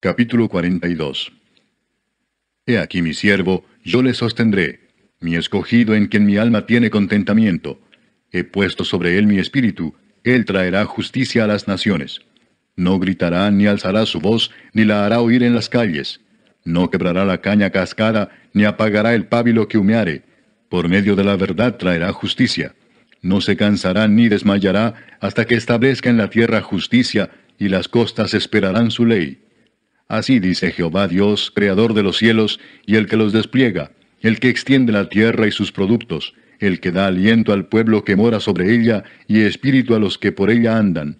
Capítulo 42 He aquí mi siervo, yo le sostendré, mi escogido en quien mi alma tiene contentamiento. He puesto sobre él mi espíritu, él traerá justicia a las naciones. No gritará ni alzará su voz, ni la hará oír en las calles. No quebrará la caña cascada, ni apagará el pábilo que humeare. Por medio de la verdad traerá justicia. No se cansará ni desmayará hasta que establezca en la tierra justicia, y las costas esperarán su ley. Así dice Jehová Dios, creador de los cielos, y el que los despliega, el que extiende la tierra y sus productos, el que da aliento al pueblo que mora sobre ella, y espíritu a los que por ella andan.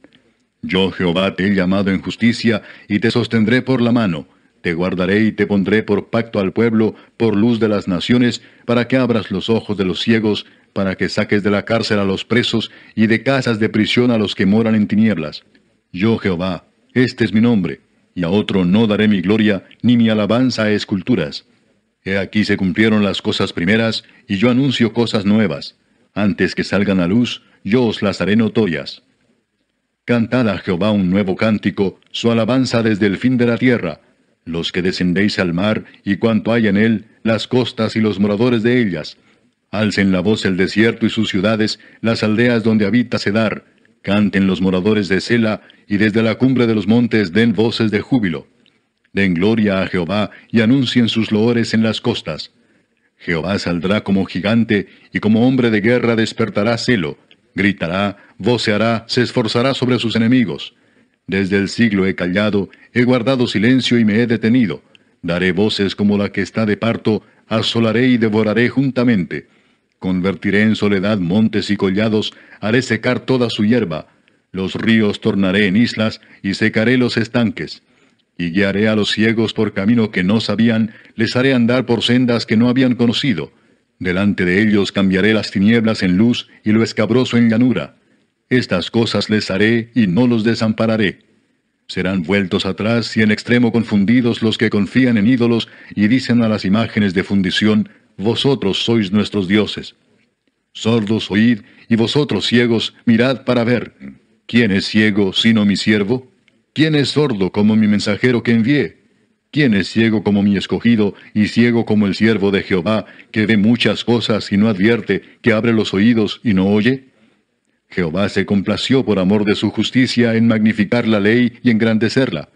Yo Jehová te he llamado en justicia, y te sostendré por la mano, te guardaré y te pondré por pacto al pueblo, por luz de las naciones, para que abras los ojos de los ciegos, para que saques de la cárcel a los presos, y de casas de prisión a los que moran en tinieblas. Yo Jehová, este es mi nombre, y a otro no daré mi gloria ni mi alabanza a esculturas. He aquí se cumplieron las cosas primeras, y yo anuncio cosas nuevas. Antes que salgan a luz, yo os las haré notorias. Cantad a Jehová un nuevo cántico, su alabanza desde el fin de la tierra. Los que descendéis al mar y cuanto hay en él, las costas y los moradores de ellas. Alcen la voz el desierto y sus ciudades, las aldeas donde habita Sedar. Canten los moradores de Sela y desde la cumbre de los montes den voces de júbilo. Den gloria a Jehová y anuncien sus loores en las costas. Jehová saldrá como gigante y como hombre de guerra despertará celo, gritará, voceará, se esforzará sobre sus enemigos. Desde el siglo he callado, he guardado silencio y me he detenido. Daré voces como la que está de parto, asolaré y devoraré juntamente. Convertiré en soledad montes y collados, haré secar toda su hierba, los ríos tornaré en islas y secaré los estanques. Y guiaré a los ciegos por camino que no sabían, les haré andar por sendas que no habían conocido. Delante de ellos cambiaré las tinieblas en luz y lo escabroso en llanura. Estas cosas les haré y no los desampararé. Serán vueltos atrás y en extremo confundidos los que confían en ídolos y dicen a las imágenes de fundición, Vosotros sois nuestros dioses. Sordos oíd y vosotros ciegos mirad para ver. ¿Quién es ciego sino mi siervo? ¿Quién es sordo como mi mensajero que envié? ¿Quién es ciego como mi escogido y ciego como el siervo de Jehová, que ve muchas cosas y no advierte, que abre los oídos y no oye? Jehová se complació por amor de su justicia en magnificar la ley y engrandecerla.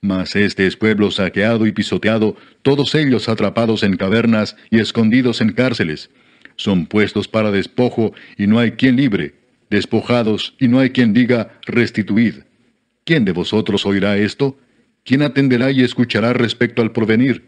Mas este es pueblo saqueado y pisoteado, todos ellos atrapados en cavernas y escondidos en cárceles. Son puestos para despojo y no hay quien libre despojados, y no hay quien diga, restituid. ¿Quién de vosotros oirá esto? ¿Quién atenderá y escuchará respecto al porvenir?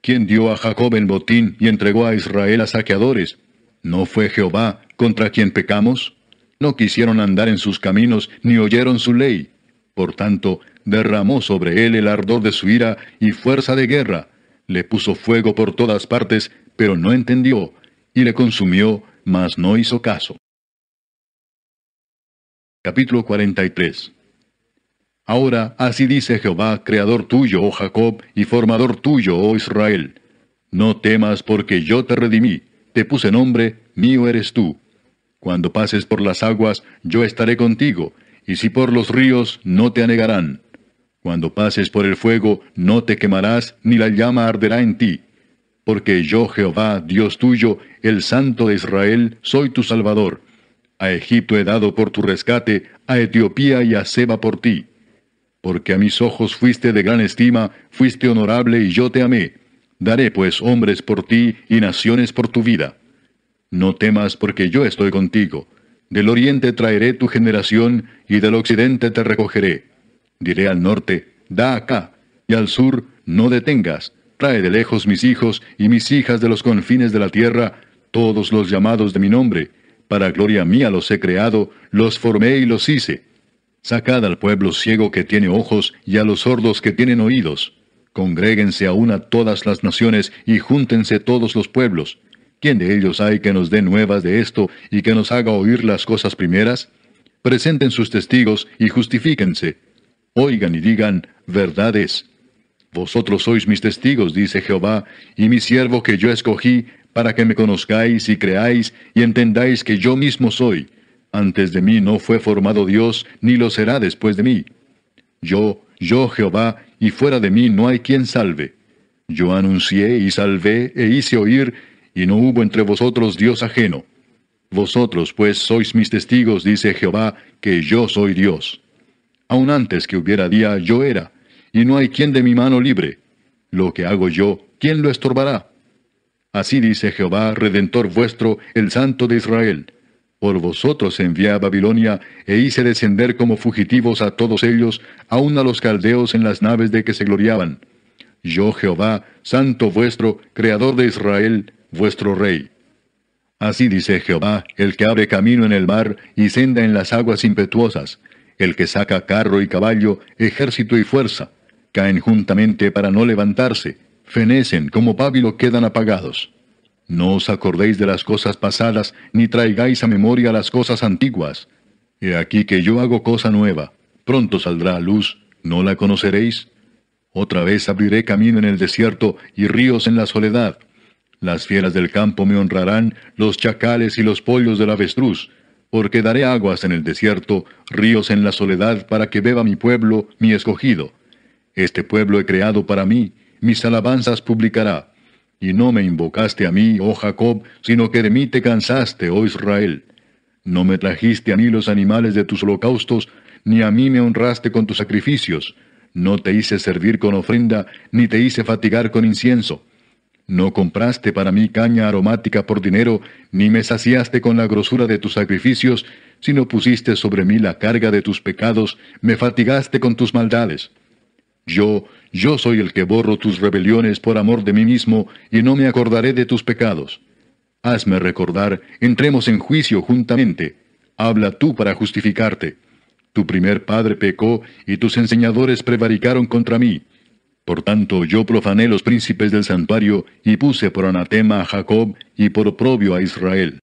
¿Quién dio a Jacob el botín y entregó a Israel a saqueadores? ¿No fue Jehová contra quien pecamos? No quisieron andar en sus caminos, ni oyeron su ley. Por tanto, derramó sobre él el ardor de su ira y fuerza de guerra. Le puso fuego por todas partes, pero no entendió, y le consumió, mas no hizo caso. Capítulo 43 Ahora, así dice Jehová, creador tuyo, oh Jacob, y formador tuyo, oh Israel. No temas porque yo te redimí, te puse nombre, mío eres tú. Cuando pases por las aguas, yo estaré contigo, y si por los ríos, no te anegarán. Cuando pases por el fuego, no te quemarás, ni la llama arderá en ti. Porque yo, Jehová, Dios tuyo, el Santo de Israel, soy tu Salvador a Egipto he dado por tu rescate, a Etiopía y a Seba por ti. Porque a mis ojos fuiste de gran estima, fuiste honorable y yo te amé. Daré pues hombres por ti y naciones por tu vida. No temas porque yo estoy contigo. Del oriente traeré tu generación y del occidente te recogeré. Diré al norte, da acá, y al sur, no detengas. Trae de lejos mis hijos y mis hijas de los confines de la tierra, todos los llamados de mi nombre, para gloria mía los he creado, los formé y los hice. Sacad al pueblo ciego que tiene ojos y a los sordos que tienen oídos. Congréguense aún a todas las naciones y júntense todos los pueblos. ¿Quién de ellos hay que nos dé nuevas de esto y que nos haga oír las cosas primeras? Presenten sus testigos y justifíquense. Oigan y digan, verdades. Vosotros sois mis testigos, dice Jehová, y mi siervo que yo escogí, para que me conozcáis y creáis y entendáis que yo mismo soy. Antes de mí no fue formado Dios, ni lo será después de mí. Yo, yo Jehová, y fuera de mí no hay quien salve. Yo anuncié y salvé e hice oír, y no hubo entre vosotros Dios ajeno. Vosotros pues sois mis testigos, dice Jehová, que yo soy Dios. Aun antes que hubiera día yo era, y no hay quien de mi mano libre. Lo que hago yo, ¿quién lo estorbará? Así dice Jehová, redentor vuestro, el Santo de Israel. Por vosotros envié a Babilonia, e hice descender como fugitivos a todos ellos, aun a los caldeos en las naves de que se gloriaban. Yo Jehová, Santo vuestro, Creador de Israel, vuestro Rey. Así dice Jehová, el que abre camino en el mar y senda en las aguas impetuosas, el que saca carro y caballo, ejército y fuerza, caen juntamente para no levantarse, fenecen, como pábilo quedan apagados. No os acordéis de las cosas pasadas, ni traigáis a memoria las cosas antiguas. He aquí que yo hago cosa nueva. Pronto saldrá a luz, ¿no la conoceréis? Otra vez abriré camino en el desierto y ríos en la soledad. Las fieras del campo me honrarán, los chacales y los pollos del avestruz, porque daré aguas en el desierto, ríos en la soledad, para que beba mi pueblo, mi escogido. Este pueblo he creado para mí, mis alabanzas publicará. Y no me invocaste a mí, oh Jacob, sino que de mí te cansaste, oh Israel. No me trajiste a mí los animales de tus holocaustos, ni a mí me honraste con tus sacrificios. No te hice servir con ofrenda, ni te hice fatigar con incienso. No compraste para mí caña aromática por dinero, ni me saciaste con la grosura de tus sacrificios, sino pusiste sobre mí la carga de tus pecados, me fatigaste con tus maldades. Yo, yo soy el que borro tus rebeliones por amor de mí mismo, y no me acordaré de tus pecados. Hazme recordar, entremos en juicio juntamente. Habla tú para justificarte. Tu primer padre pecó, y tus enseñadores prevaricaron contra mí. Por tanto, yo profané los príncipes del santuario, y puse por anatema a Jacob, y por oprobio a Israel.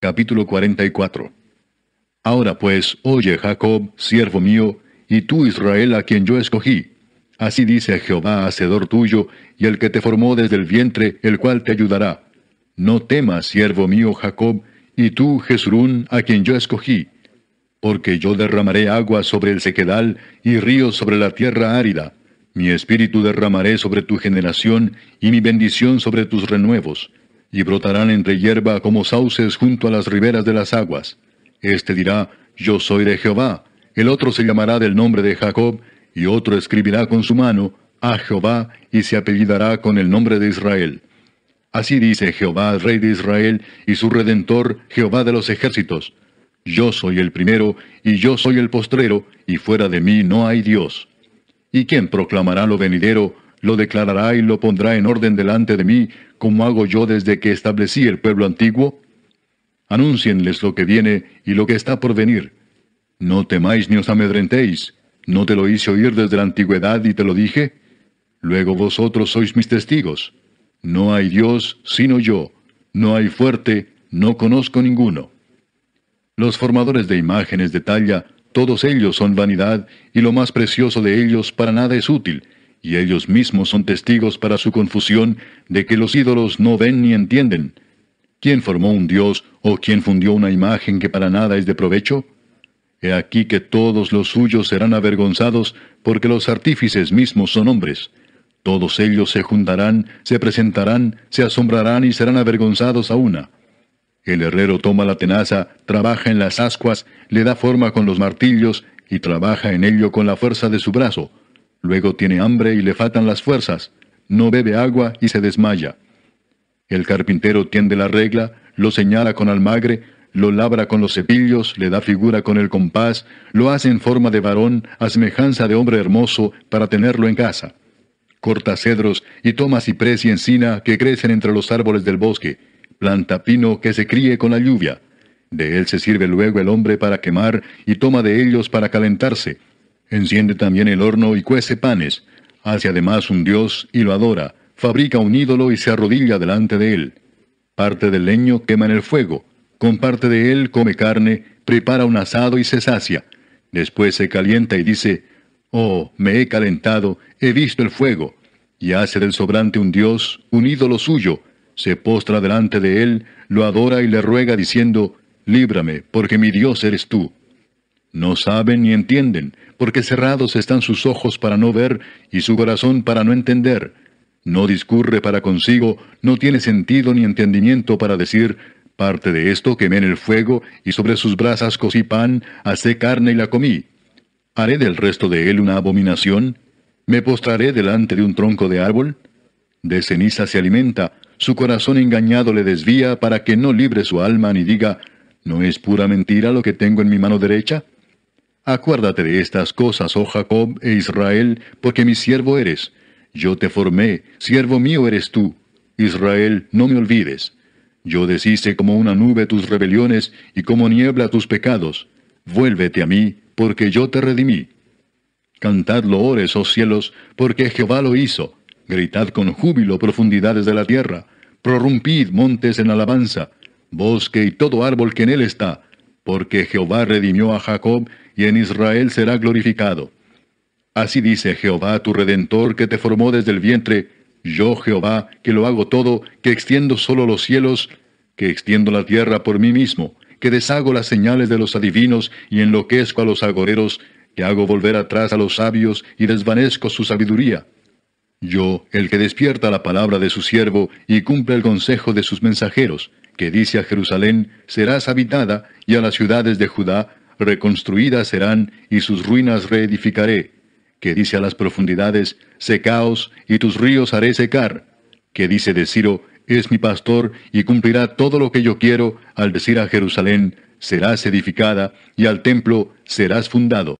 Capítulo 44 Ahora pues, oye Jacob, siervo mío, y tú Israel a quien yo escogí. Así dice Jehová, hacedor tuyo, y el que te formó desde el vientre, el cual te ayudará. No temas, siervo mío Jacob, y tú, Jesurún, a quien yo escogí. Porque yo derramaré agua sobre el sequedal y ríos sobre la tierra árida. Mi espíritu derramaré sobre tu generación y mi bendición sobre tus renuevos. Y brotarán entre hierba como sauces junto a las riberas de las aguas. Este dirá, Yo soy de Jehová, el otro se llamará del nombre de Jacob, y otro escribirá con su mano, a Jehová, y se apellidará con el nombre de Israel. Así dice Jehová, Rey de Israel, y su Redentor, Jehová de los ejércitos. Yo soy el primero, y yo soy el postrero, y fuera de mí no hay Dios. ¿Y quién proclamará lo venidero, lo declarará y lo pondrá en orden delante de mí, como hago yo desde que establecí el pueblo antiguo? Anúncienles lo que viene y lo que está por venir. No temáis ni os amedrentéis. ¿No te lo hice oír desde la antigüedad y te lo dije? Luego vosotros sois mis testigos. No hay Dios sino yo. No hay fuerte, no conozco ninguno. Los formadores de imágenes de talla, todos ellos son vanidad, y lo más precioso de ellos para nada es útil, y ellos mismos son testigos para su confusión de que los ídolos no ven ni entienden. ¿Quién formó un Dios o quién fundió una imagen que para nada es de provecho? He aquí que todos los suyos serán avergonzados, porque los artífices mismos son hombres. Todos ellos se juntarán, se presentarán, se asombrarán y serán avergonzados a una. El herrero toma la tenaza, trabaja en las ascuas, le da forma con los martillos y trabaja en ello con la fuerza de su brazo. Luego tiene hambre y le faltan las fuerzas. No bebe agua y se desmaya. El carpintero tiende la regla, lo señala con almagre, lo labra con los cepillos, le da figura con el compás, lo hace en forma de varón, a semejanza de hombre hermoso, para tenerlo en casa. Corta cedros y toma ciprés y encina que crecen entre los árboles del bosque, planta pino que se críe con la lluvia. De él se sirve luego el hombre para quemar y toma de ellos para calentarse. Enciende también el horno y cuece panes. Hace además un dios y lo adora. Fabrica un ídolo y se arrodilla delante de él. Parte del leño quema en el fuego comparte de él, come carne, prepara un asado y se sacia. Después se calienta y dice, Oh, me he calentado, he visto el fuego. Y hace del sobrante un dios, un ídolo suyo. Se postra delante de él, lo adora y le ruega diciendo, Líbrame, porque mi dios eres tú. No saben ni entienden, porque cerrados están sus ojos para no ver y su corazón para no entender. No discurre para consigo, no tiene sentido ni entendimiento para decir, Parte de esto quemé en el fuego, y sobre sus brasas cocí pan, hacé carne y la comí. ¿Haré del resto de él una abominación? ¿Me postraré delante de un tronco de árbol? De ceniza se alimenta, su corazón engañado le desvía para que no libre su alma ni diga, ¿no es pura mentira lo que tengo en mi mano derecha? Acuérdate de estas cosas, oh Jacob e Israel, porque mi siervo eres. Yo te formé, siervo mío eres tú. Israel, no me olvides. Yo deshice como una nube tus rebeliones y como niebla tus pecados. Vuélvete a mí, porque yo te redimí. Cantad loores, oh cielos, porque Jehová lo hizo. Gritad con júbilo profundidades de la tierra. Prorrumpid montes en alabanza, bosque y todo árbol que en él está, porque Jehová redimió a Jacob y en Israel será glorificado. Así dice Jehová tu redentor que te formó desde el vientre, yo, Jehová, que lo hago todo, que extiendo solo los cielos, que extiendo la tierra por mí mismo, que deshago las señales de los adivinos y enloquezco a los agoreros, que hago volver atrás a los sabios y desvanezco su sabiduría. Yo, el que despierta la palabra de su siervo y cumple el consejo de sus mensajeros, que dice a Jerusalén, serás habitada, y a las ciudades de Judá, reconstruidas serán, y sus ruinas reedificaré que dice a las profundidades, secaos, y tus ríos haré secar, que dice de Ciro, es mi pastor, y cumplirá todo lo que yo quiero, al decir a Jerusalén, serás edificada, y al templo serás fundado.